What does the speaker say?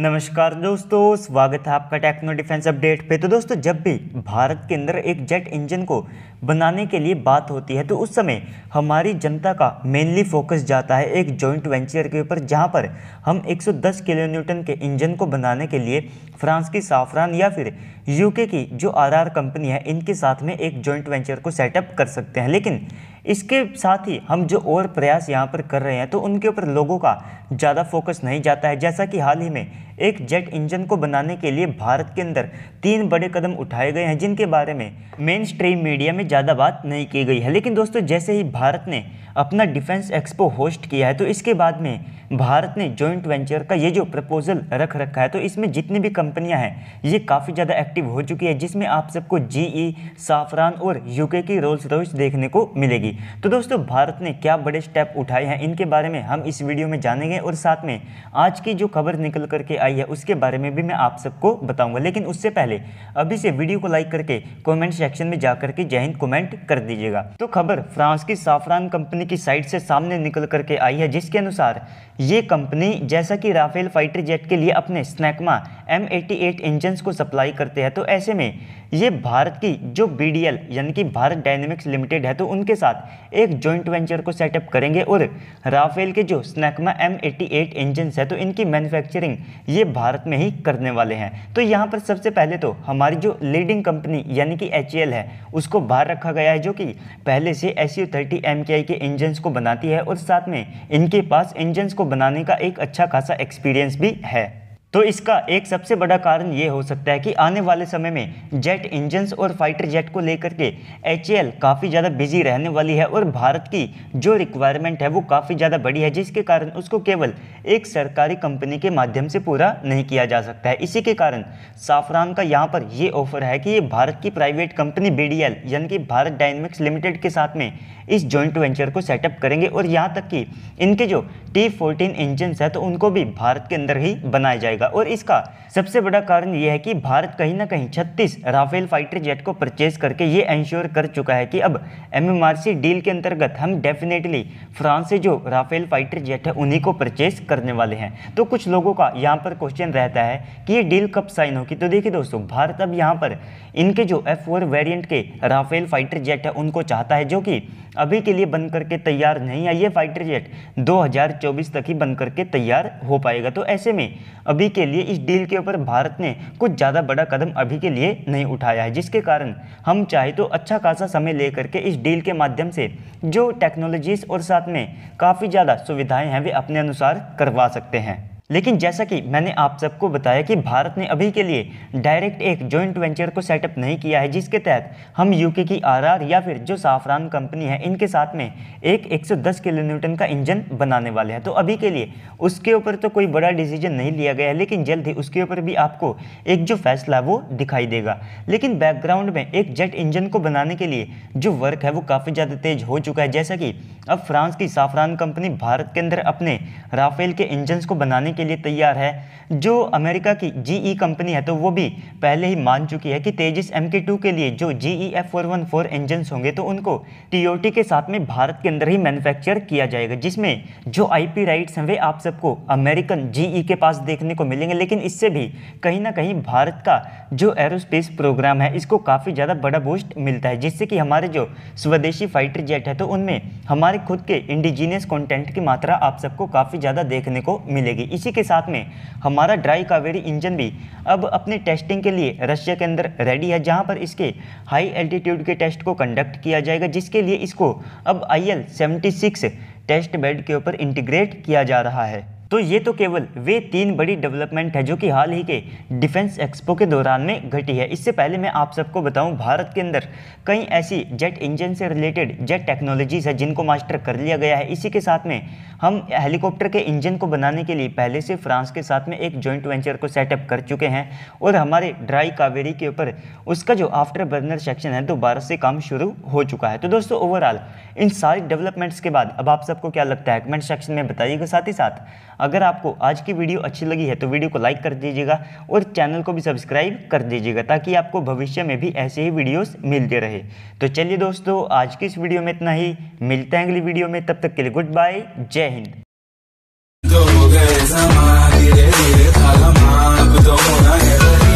नमस्कार दोस्तों स्वागत है आपका टेक्नो डिफेंस अपडेट पे तो दोस्तों जब भी भारत के अंदर एक जेट इंजन को बनाने के लिए बात होती है तो उस समय हमारी जनता का मेनली फोकस जाता है एक जॉइंट वेंचर के ऊपर जहां पर हम 110 किलो न्यूटन के इंजन को बनाने के लिए फ्रांस की साफरान या फिर यूके की जो आर कंपनी है इनके साथ में एक जॉइंट वेंचर को सेटअप कर सकते हैं लेकिन इसके साथ ही हम जो और प्रयास यहाँ पर कर रहे हैं तो उनके ऊपर लोगों का ज़्यादा फोकस नहीं जाता है जैसा कि हाल ही में एक जेट इंजन को बनाने के लिए भारत के अंदर तीन बड़े कदम उठाए गए हैं जिनके बारे में मेन स्ट्रीम मीडिया में ज़्यादा बात नहीं की गई है लेकिन दोस्तों जैसे ही भारत ने अपना डिफेंस एक्सपो होस्ट किया है तो इसके बाद में भारत ने जॉइंट वेंचर का ये जो प्रपोजल रख रखा है तो इसमें जितनी भी कंपनियां हैं ये काफ़ी ज़्यादा एक्टिव हो चुकी है जिसमें आप सबको जीई साफरान e, और यूके की रोल्स रोइस देखने को मिलेगी तो दोस्तों भारत ने क्या बड़े स्टेप उठाए हैं इनके बारे में हम इस वीडियो में जानेंगे और साथ में आज की जो खबर निकल करके आई आई है उसके बारे में भी मैं आप सबको बताऊंगा लेकिन उससे पहले अभी से वीडियो को लाइक करके कमेंट सेक्शन में जाकर के जय हिंद कमेंट कर दीजिएगा तो खबर फ्रांस की साफरान कंपनी की साइट से सामने निकल करके आई है जिसके अनुसार ये कंपनी जैसा कि राफेल फाइटर जेट के लिए अपने स्नैकमा एम एटी को सप्लाई करते हैं तो ऐसे में ये भारत की जो बी यानी कि भारत डायनेमिक्स लिमिटेड है तो उनके साथ एक जॉइंट वेंचर को सेटअप करेंगे और राफेल के जो स्नैकमा एम एटी इंजन्स है तो इनकी मैन्युफैक्चरिंग ये ये भारत में ही करने वाले हैं तो यहाँ पर सबसे पहले तो हमारी जो लीडिंग कंपनी यानी कि एच है उसको बाहर रखा गया है जो कि पहले से एस यू थर्टी एम के इंजन्स को बनाती है और साथ में इनके पास इंजन्स को बनाने का एक अच्छा खासा एक्सपीरियंस भी है तो इसका एक सबसे बड़ा कारण ये हो सकता है कि आने वाले समय में जेट इंजन्स और फाइटर जेट को लेकर के एच काफ़ी ज़्यादा बिजी रहने वाली है और भारत की जो रिक्वायरमेंट है वो काफ़ी ज़्यादा बड़ी है जिसके कारण उसको केवल एक सरकारी कंपनी के माध्यम से पूरा नहीं किया जा सकता है इसी के कारण साफरान का यहाँ पर ये ऑफर है कि ये भारत की प्राइवेट कंपनी बी यानी कि भारत डायनेमिक्स लिमिटेड के साथ में इस जॉइंट वेंचर को सेटअप करेंगे और यहाँ तक कि इनके जो टी फोर्टीन इंजन्स है तो उनको भी भारत के अंदर ही बनाया जाएगा जाएगा और इसका सबसे बड़ा कारण यह है कि भारत कहीं ना कहीं 36 राफेल फाइटर जेट को परचेज करके ये इंश्योर कर चुका है कि अब एम डील के अंतर्गत हम डेफिनेटली फ्रांस से जो राफेल फाइटर जेट है उन्हीं को परचेज करने वाले हैं तो कुछ लोगों का यहाँ पर क्वेश्चन रहता है कि ये डील कब साइन होगी तो देखिए दोस्तों भारत अब यहाँ पर इनके जो एफ फोर वेरियंट के राफेल फाइटर जेट है उनको चाहता है जो कि अभी के लिए बन करके तैयार नहीं है ये फाइटर जेट 2024 तक ही बन करके तैयार हो पाएगा तो ऐसे में अभी अभी के लिए इस डील के ऊपर भारत ने कुछ ज़्यादा बड़ा कदम अभी के लिए नहीं उठाया है जिसके कारण हम चाहे तो अच्छा खासा समय ले करके इस डील के माध्यम से जो टेक्नोलॉजीज़ और साथ में काफ़ी ज़्यादा सुविधाएं हैं वे अपने अनुसार करवा सकते हैं लेकिन जैसा कि मैंने आप सबको बताया कि भारत ने अभी के लिए डायरेक्ट एक जॉइंट वेंचर को सेटअप नहीं किया है जिसके तहत हम यूके की आरआर या फिर जो साफरान कंपनी है इनके साथ में एक 110 किलो न्यूटन का इंजन बनाने वाले हैं तो अभी के लिए उसके ऊपर तो कोई बड़ा डिसीजन नहीं लिया गया है लेकिन जल्द ही उसके ऊपर भी आपको एक जो फैसला वो दिखाई देगा लेकिन बैकग्राउंड में एक जेट इंजन को बनाने के लिए जो वर्क है वो काफ़ी ज़्यादा तेज हो चुका है जैसा कि अब फ्रांस की साफरान कंपनी भारत के अंदर अपने राफेल के इंजन को बनाने के लिए तैयार है जो अमेरिका की जीई e कंपनी है तो वो भी पहले ही मान चुकी है कि तेजस एम के के लिए जो G E F four one four engines होंगे तो उनको टी के साथ में भारत के अंदर ही मैन्युफैक्चर किया जाएगा जिसमें जो आईपी राइट्स हैं वे आप सबको अमेरिकन जीई e के पास देखने को मिलेंगे लेकिन इससे भी कहीं ना कहीं भारत का जो एरोस्पेस प्रोग्राम है इसको काफ़ी ज़्यादा बड़ा बूस्ट मिलता है जिससे कि हमारे जो स्वदेशी फाइटर जेट है तो उनमें हमारे खुद के इंडिजीनियस कॉन्टेंट की मात्रा आप सबको काफ़ी ज़्यादा देखने को मिलेगी इसी इसी के साथ में हमारा ड्राई कावेरी इंजन भी अब अपने टेस्टिंग के लिए रशिया के अंदर रेडी है जहां पर इसके हाई एल्टीट्यूड के टेस्ट को कंडक्ट किया जाएगा जिसके लिए इसको अब आई एल टेस्ट बेड के ऊपर इंटीग्रेट किया जा रहा है तो ये तो केवल वे तीन बड़ी डेवलपमेंट है जो कि हाल ही के डिफेंस एक्सपो के दौरान में घटी है इससे पहले मैं आप सबको बताऊं भारत के अंदर कई ऐसी जेट इंजन से रिलेटेड जेट टेक्नोलॉजीज है जिनको मास्टर कर लिया गया है इसी के साथ में हम हेलीकॉप्टर के इंजन को बनाने के लिए पहले से फ्रांस के साथ में एक जॉइंट वेंचर को सेटअप कर चुके हैं और हमारे ड्राई कावेरी के ऊपर उसका जो आफ्टर बर्नर सेक्शन है दोबारा से काम शुरू हो चुका है तो दोस्तों ओवरऑल इन सारी डेवलपमेंट्स के बाद अब आप सबको क्या लगता है कमेंट सेक्शन में बताइएगा साथ ही साथ अगर आपको आज की वीडियो अच्छी लगी है तो वीडियो को लाइक कर दीजिएगा और चैनल को भी सब्सक्राइब कर दीजिएगा ताकि आपको भविष्य में भी ऐसे ही वीडियोस मिलते रहे तो चलिए दोस्तों आज की इस वीडियो में इतना ही मिलते हैं अगली वीडियो में तब तक के लिए गुड बाय जय हिंद तो